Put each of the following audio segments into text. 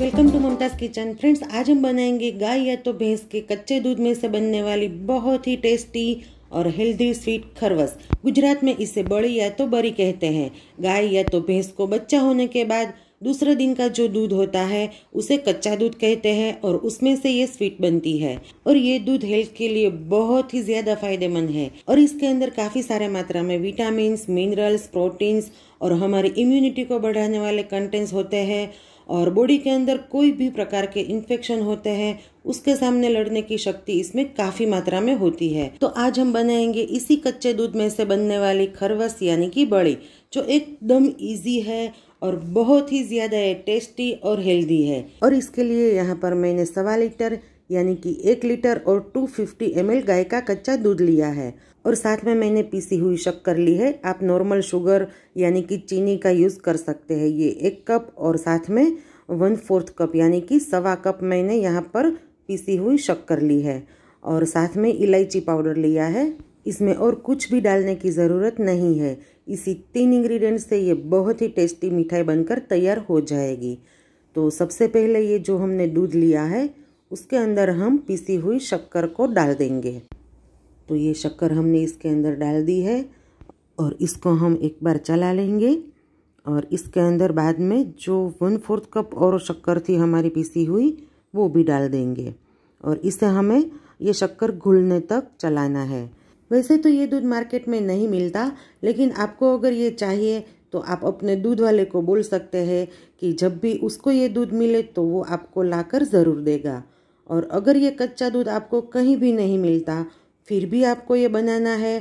welcome to Mumtaz kitchen friends आज हम बनाएंगे गाय या तो भैंस के कच्चे दूध में से बनने वाली बहुत ही टेस्टी और हेल्दी स्वीट खरवस गुजरात में इसे बड़ी या तो बरी कहते हैं गाय या तो भैंस को बच्चा होने के बाद दूसरे दिन का जो दूध होता है उसे कच्चा दूध कहते हैं और उसमें से ये स्वीट बनती है और ये दूध हेल्थ के लिए बहुत ही ज्यादा फायदेमंद है और इसके अंदर काफी सारे मात्रा में विटामिन मिनरल्स प्रोटीन्स और हमारी इम्यूनिटी को बढ़ाने वाले कंटेंट्स होते हैं और बॉडी के अंदर कोई भी प्रकार के इन्फेक्शन होते हैं उसके सामने लड़ने की शक्ति इसमें काफ़ी मात्रा में होती है तो आज हम बनाएंगे इसी कच्चे दूध में से बनने वाली खरवस यानी कि बड़ी जो एकदम ईजी है और बहुत ही ज़्यादा टेस्टी और हेल्दी है और इसके लिए यहाँ पर मैंने सवा लीटर यानी कि एक लीटर और 250 फिफ्टी गाय का कच्चा दूध लिया है और साथ में मैंने पीसी हुई शक्कर ली है आप नॉर्मल शुगर यानी कि चीनी का यूज़ कर सकते हैं ये एक कप और साथ में वन फोर्थ कप यानी कि सवा कप मैंने यहाँ पर पीसी हुई शक्कर ली है और साथ में इलायची पाउडर लिया है इसमें और कुछ भी डालने की ज़रूरत नहीं है इसी तीन इंग्रेडिएंट्स से ये बहुत ही टेस्टी मिठाई बनकर तैयार हो जाएगी तो सबसे पहले ये जो हमने दूध लिया है उसके अंदर हम पीसी हुई शक्कर को डाल देंगे तो ये शक्कर हमने इसके अंदर डाल दी है और इसको हम एक बार चला लेंगे और इसके अंदर बाद में जो वन फोर्थ कप और शक्कर थी हमारी पीसी हुई वो भी डाल देंगे और इसे हमें ये शक्कर घुलने तक चलाना है वैसे तो ये दूध मार्केट में नहीं मिलता लेकिन आपको अगर ये चाहिए तो आप अपने दूध वाले को बोल सकते हैं कि जब भी उसको ये दूध मिले तो वो आपको लाकर ज़रूर देगा और अगर ये कच्चा दूध आपको कहीं भी नहीं मिलता फिर भी आपको ये बनाना है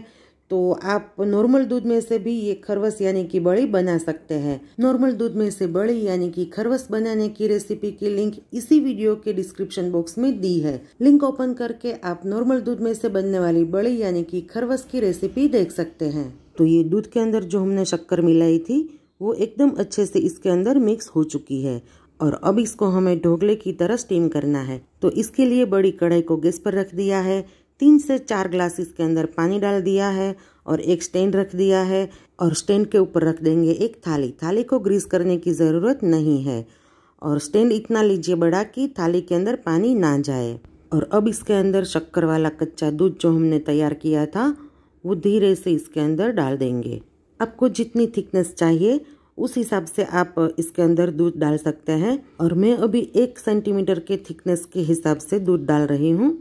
तो आप नॉर्मल दूध में से भी ये खरवस यानी कि बड़ी बना सकते हैं नॉर्मल दूध में से बड़ी यानी कि खरवस बनाने की रेसिपी की लिंक इसी वीडियो के डिस्क्रिप्शन बॉक्स में दी है लिंक ओपन करके आप नॉर्मल दूध में से बनने वाली बड़ी यानी कि खरवस की रेसिपी देख सकते हैं तो ये दूध के अंदर जो हमने शक्कर मिलाई थी वो एकदम अच्छे से इसके अंदर मिक्स हो चुकी है और अब इसको हमें ढोकले की तरह स्टीम करना है तो इसके लिए बड़ी कढ़ाई को गैस पर रख दिया है तीन से चार ग्लास इसके अंदर पानी डाल दिया है और एक स्टैंड रख दिया है और स्टैंड के ऊपर रख देंगे एक थाली थाली को ग्रीस करने की ज़रूरत नहीं है और स्टैंड इतना लीजिए बड़ा कि थाली के अंदर पानी ना जाए और अब इसके अंदर शक्कर वाला कच्चा दूध जो हमने तैयार किया था वो धीरे से इसके अंदर डाल देंगे आपको जितनी थिकनेस चाहिए उस हिसाब से आप इसके अंदर दूध डाल सकते हैं और मैं अभी एक सेंटीमीटर के थिकनेस के हिसाब से दूध डाल रही हूँ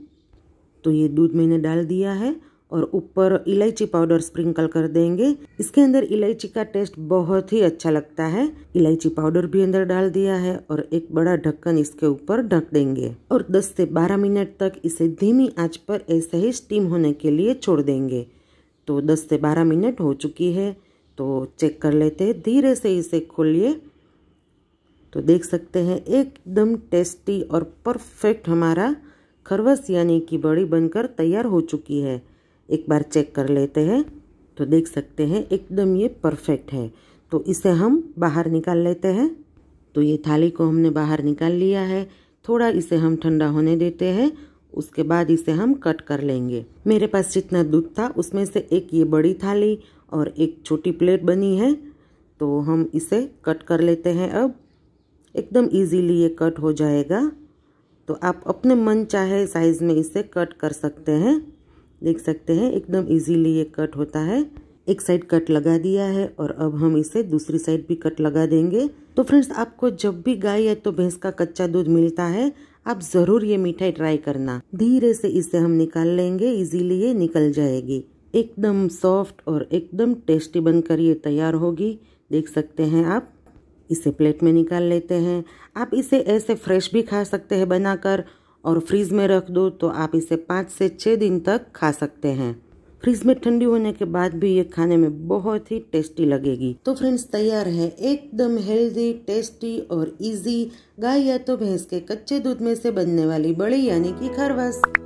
तो ये दूध मैंने डाल दिया है और ऊपर इलायची पाउडर स्प्रिंकल कर देंगे इसके अंदर इलायची का टेस्ट बहुत ही अच्छा लगता है इलायची पाउडर भी अंदर डाल दिया है और एक बड़ा ढक्कन इसके ऊपर ढक देंगे और 10 से 12 मिनट तक इसे धीमी आंच पर ऐसे ही स्टीम होने के लिए छोड़ देंगे तो 10 से 12 मिनट हो चुकी है तो चेक कर लेते हैं धीरे से इसे खोलिए तो देख सकते हैं एकदम टेस्टी और परफेक्ट हमारा खरवस यानी कि बड़ी बनकर तैयार हो चुकी है एक बार चेक कर लेते हैं तो देख सकते हैं एकदम ये परफेक्ट है तो इसे हम बाहर निकाल लेते हैं तो ये थाली को हमने बाहर निकाल लिया है थोड़ा इसे हम ठंडा होने देते हैं उसके बाद इसे हम कट कर लेंगे मेरे पास जितना दूध था उसमें से एक ये बड़ी थाली और एक छोटी प्लेट बनी है तो हम इसे कट कर लेते हैं अब एकदम इजीली ये कट हो जाएगा तो आप अपने मन चाहे साइज़ में इसे कट कर सकते हैं देख सकते हैं एकदम इजीली ये कट होता है एक साइड कट लगा दिया है और अब हम इसे दूसरी साइड भी कट लगा देंगे तो फ्रेंड्स आपको जब भी गाय या तो भैंस का कच्चा दूध मिलता है आप ज़रूर ये मिठाई ट्राई करना धीरे से इसे हम निकाल लेंगे इजीली ये निकल जाएगी एकदम सॉफ्ट और एकदम टेस्टी बनकर ये तैयार होगी देख सकते हैं आप इसे प्लेट में निकाल लेते हैं आप इसे ऐसे फ्रेश भी खा सकते हैं बनाकर और फ्रीज में रख दो तो आप इसे पाँच से छः दिन तक खा सकते हैं फ्रिज में ठंडी होने के बाद भी ये खाने में बहुत ही टेस्टी लगेगी तो फ्रेंड्स तैयार है एकदम हेल्दी टेस्टी और इजी गाय या तो भैंस के कच्चे दूध में से बनने वाली बड़ी यानी कि खरवस